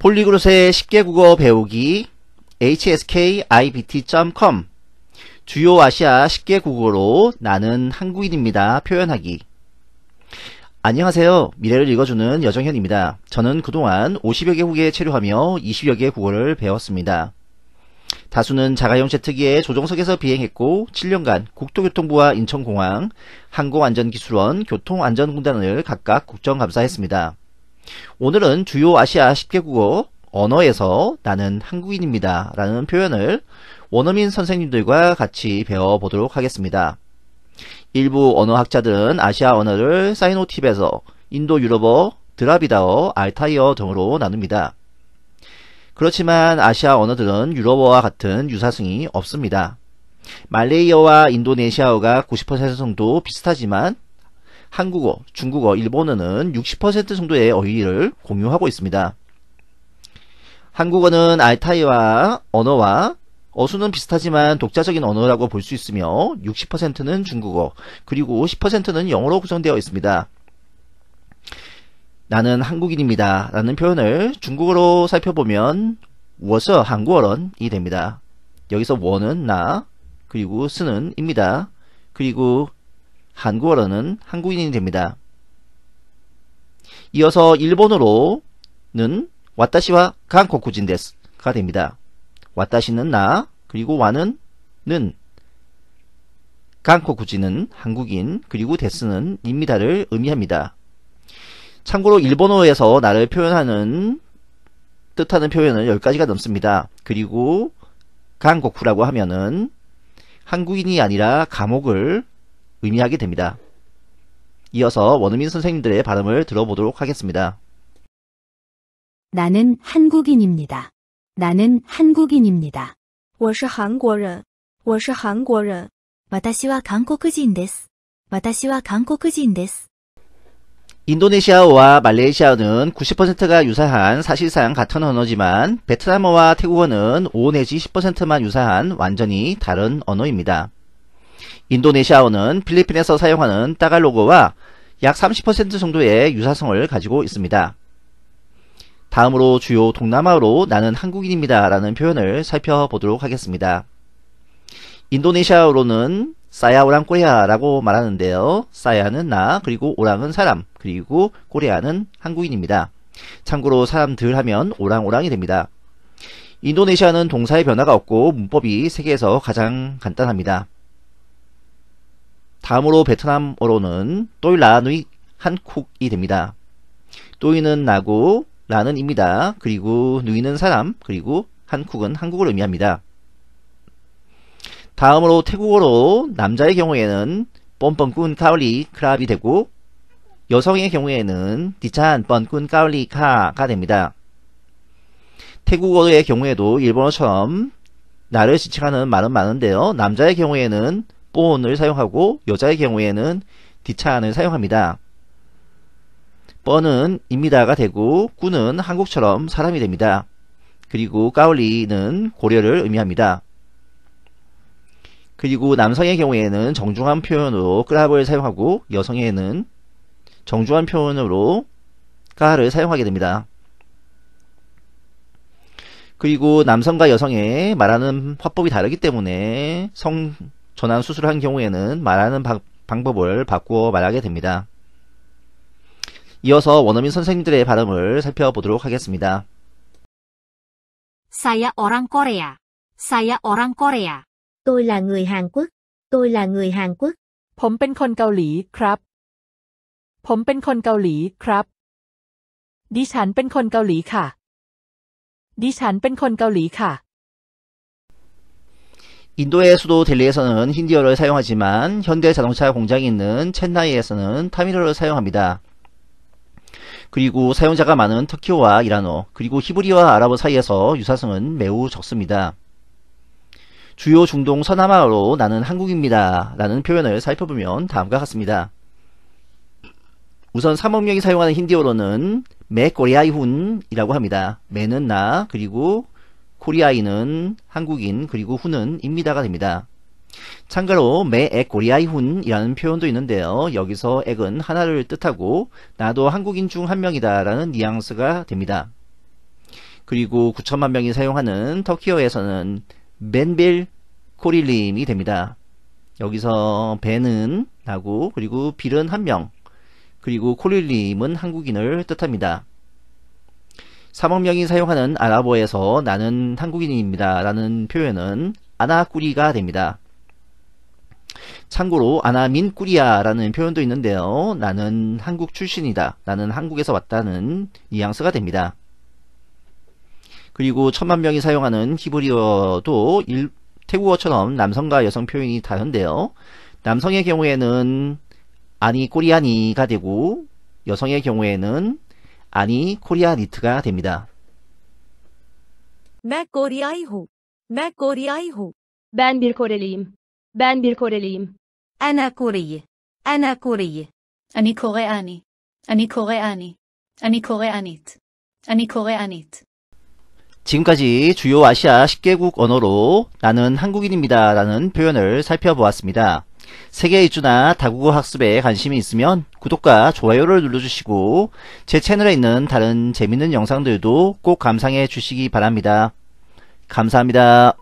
폴리그롯의 쉽게 국어 배우기 hskibt.com 주요 아시아 쉽게 국어로 나는 한국인입니다. 표현하기 안녕하세요. 미래를 읽어주는 여정현입니다. 저는 그동안 50여 개국에 체류하며 20여 개 국어를 배웠습니다. 다수는 자가용제트기의 조정석에서 비행했고 7년간 국토교통부와 인천공항, 항공안전기술원, 교통안전공단을 각각 국정감사했습니다. 오늘은 주요 아시아 10개 국어 언어에서 나는 한국인입니다 라는 표현을 원어민 선생님들과 같이 배워보도록 하겠습니다. 일부 언어학자들은 아시아 언어를 사이노팁에서 인도 유럽어, 드라비다어, 알타이어 등으로 나눕니다. 그렇지만 아시아 언어들은 유럽어와 같은 유사성이 없습니다. 말레이어와 인도네시아어가 90% 정도 비슷하지만 한국어, 중국어, 일본어는 60% 정도의 어휘를 공유하고 있습니다. 한국어는 알타이와 언어와 어수는 비슷하지만 독자적인 언어라고 볼 수 있으며 60%는 중국어, 그리고 10%는 영어로 구성되어 있습니다. 나는 한국인입니다. 라는 표현을 중국어로 살펴보면 워서 한국어런이 됩니다. 여기서 워는 나, 그리고 스는 입니다. 그리고 한국어로는 한국인이 됩니다. 이어서 일본어로는 와타시와 코쿠진 데스가 됩니다. 와타시는 나 그리고 와는 는코쿠진은 한국인 그리고 데스는 입니다를 의미합니다. 참고로 일본어에서 나를 표현하는 뜻하는 표현은 10가지가 넘습니다. 그리고 강곡쿠라고 하면은 한국인이 아니라 감옥을 의미하게 됩니다. 이어서 원어민 선생님들의 발음을 들어보도록 하겠습니다. 나는 한국인입니다. 나는 한국인입니다. 我是韩国人.我是韩国人.私は韓国人です.私は韓国人です. 인도네시아어와 말레이시아어는 90%가 유사한 사실상 같은 언어지만 베트남어와 태국어는 5 내지 10%만 유사한 완전히 다른 언어입니다. 인도네시아어는 필리핀에서 사용하는 따갈로그와 약 30% 정도의 유사성을 가지고 있습니다. 다음으로 주요 동남아어로 나는 한국인입니다 라는 표현을 살펴보도록 하겠습니다. 인도네시아어로는 사야 오랑 꼬레아라고 말하는데요. 사야는 나, 그리고 오랑은 사람, 그리고 꼬레아는 한국인입니다. 참고로 사람들 하면 오랑오랑이 됩니다. 인도네시아는 동사의 변화가 없고 문법이 세계에서 가장 간단합니다. 다음으로 베트남어로는 또이라누이 한쿡이 됩니다. 또이는 나고 라는 입니다. 그리고 누이는 사람 그리고 한쿡은 한국을 의미합니다. 다음으로 태국어로 남자의 경우에는 뻔뻔꾼 까울리 크랍이 되고 여성의 경우에는 디찬 뻔꾼 까울리 카가 됩니다. 태국어의 경우에도 일본어처럼 나를 지칭하는 말은 많은데요. 남자의 경우에는 뽀온을 사용하고 여자의 경우에는 디차안을 사용합니다. 뻔은 입니다가 되고 꾸는 한국처럼 사람이 됩니다. 그리고 까울리는 고려를 의미합니다. 그리고 남성의 경우에는 정중한 표현으로 끄랍을 사용하고 여성에는 정중한 표현으로 까를 사용하게 됩니다. 그리고 남성과 여성의 말하는 화법이 다르기 때문에 성 전환 수술한 경우에는 말하는 방, 법을 바꾸어 말하게 됩니다. 이어서 원어민 선생님들의 발음을 살펴보도록 하겠습니다. Saya orang Korea. Saya orang Korea. Tôi là người Hàn Quốc. Tôi là người Hàn Quốc. ผมเป็นคนเกาหลีครับผมเป็นคนเกาหลีครับดิฉันเป็นคนเกาหลีค่ะดิฉันเป็นคนเกาหลีค่ะ 인도의 수도 델리에서는 힌디어를 사용하지만 현대 자동차 공장이 있는 첸나이에서는 타미르를 사용합니다. 그리고 사용자가 많은 터키어와 이란어 그리고 히브리와 아랍어 사이에서 유사성은 매우 적습니다. 주요 중동 서남아어로 나는 한국입니다 라는 표현을 살펴보면 다음과 같습니다. 우선 3억명이 사용하는 힌디어로는 메꼬리아이훈이라고 합니다. 메는 나 그리고 코리아인은 한국인 그리고 훈은 입니다가 됩니다. 참가로 매액 코리아이훈이라는 표현도 있는데요. 여기서 액은 하나를 뜻하고 나도 한국인 중 한 명이다 라는 뉘앙스가 됩니다. 그리고 9천만 명이 사용하는 터키어에서는 벤빌 코릴림이 됩니다. 여기서 벤은 나고 그리고 빌은 한 명, 그리고 코릴림은 한국인을 뜻합니다. 3억 명이 사용하는 아랍어에서 나는 한국인입니다. 라는 표현은 아나꾸리가 됩니다. 참고로 아나민 꾸리아라는 표현도 있는데요. 나는 한국 출신이다. 나는 한국에서 왔다는 뉘앙스가 됩니다. 그리고 천만 명이 사용하는 히브리어도 일, 태국어처럼 남성과 여성 표현이 다른데요. 남성의 경우에는 아니 꼬리아니가 되고 여성의 경우에는 아니 코리아 니트가 됩니다. Ben كوريايهو. Ben كوريايهو. Ben bir Koreliyim. Ben bir Koreliyim. أنا كوري. أنا كوري. אני קוריאני. אני קוריאני. אני קוריאנית. אני קוריאנית. 지금까지 주요 아시아 10개국 언어로 나는 한국인입니다 라는 표현을 살펴보았습니다. 세계 이주나 다국어 학습에 관심이 있으면 구독과 좋아요를 눌러주시고 제 채널에 있는 다른 재밌는 영상들도 꼭 감상해 주시기 바랍니다. 감사합니다.